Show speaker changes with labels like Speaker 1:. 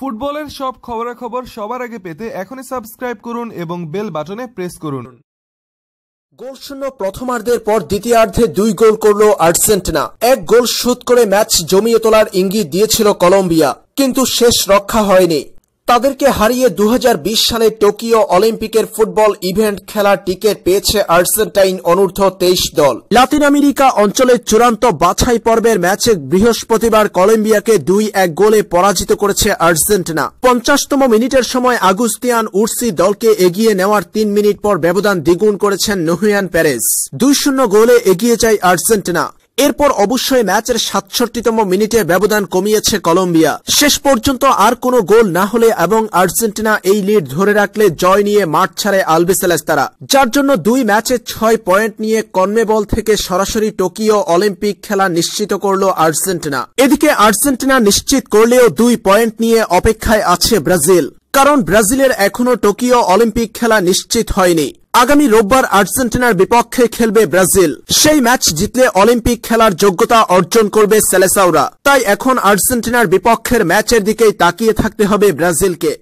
Speaker 1: ফুটবলের সব খবরাখবর সবার আগে পেতে এখনই সাবস্ক্রাইব করুন এবং বেল বাটনে প্রেস করুন গোলশূন্য প্রথমার্ধের পর দ্বিতীয়ার্ধে দুই গোল করল আর্জেন্টিনা এক গোল শুট করে ম্যাচ জমিয়ে তোলার ইঙ্গিত দিয়েছিল কলম্বিয়া কিন্তু শেষ রক্ষা হয়নি তাদেরকে হারিয়ে দু সালে টোকিও অলিম্পিকের ফুটবল ইভেন্ট খেলার টিকিট পেয়েছে আর্জেন্টাইন অনূর্ধ্ব তেইশ দল লাতিন আমেরিকা অঞ্চলের চূড়ান্ত বাছাই পর্বের ম্যাচে বৃহস্পতিবার কলম্বিয়াকে দুই এক গোলে পরাজিত করেছে আর্জেন্টিনা পঞ্চাশতম মিনিটের সময় আগুস্তিয়ান উর্সি দলকে এগিয়ে নেওয়ার তিন মিনিট পর ব্যবধান দ্বিগুণ করেছেন নোহিয়ান প্যারেস দুই শূন্য গোলে এগিয়ে যায় আর্জেন্টিনা এরপর অবশ্যই ম্যাচের সাতষট্টিতম মিনিটে ব্যবধান কমিয়েছে কলম্বিয়া শেষ পর্যন্ত আর কোনো গোল না হলে এবং আর্জেন্টিনা এই লিড ধরে রাখলে জয় নিয়ে মাঠ ছাড়ে আলবিসেলেস তারা যার জন্য দুই ম্যাচে ছয় পয়েন্ট নিয়ে কনমেবল থেকে সরাসরি টোকিও অলিম্পিক খেলা নিশ্চিত করল আর্জেন্টিনা এদিকে আর্জেন্টিনা নিশ্চিত করলেও দুই পয়েন্ট নিয়ে অপেক্ষায় আছে ব্রাজিল কারণ ব্রাজিলের এখনও টোকিও অলিম্পিক খেলা নিশ্চিত হয়নি আগামী রোববার আর্জেন্টিনার বিপক্ষে খেলবে ব্রাজিল সেই ম্যাচ জিতলে অলিম্পিক খেলার যোগ্যতা অর্জন করবে সেলেসাউরা তাই এখন আর্জেন্টিনার বিপক্ষের ম্যাচের দিকেই তাকিয়ে থাকতে হবে ব্রাজিলকে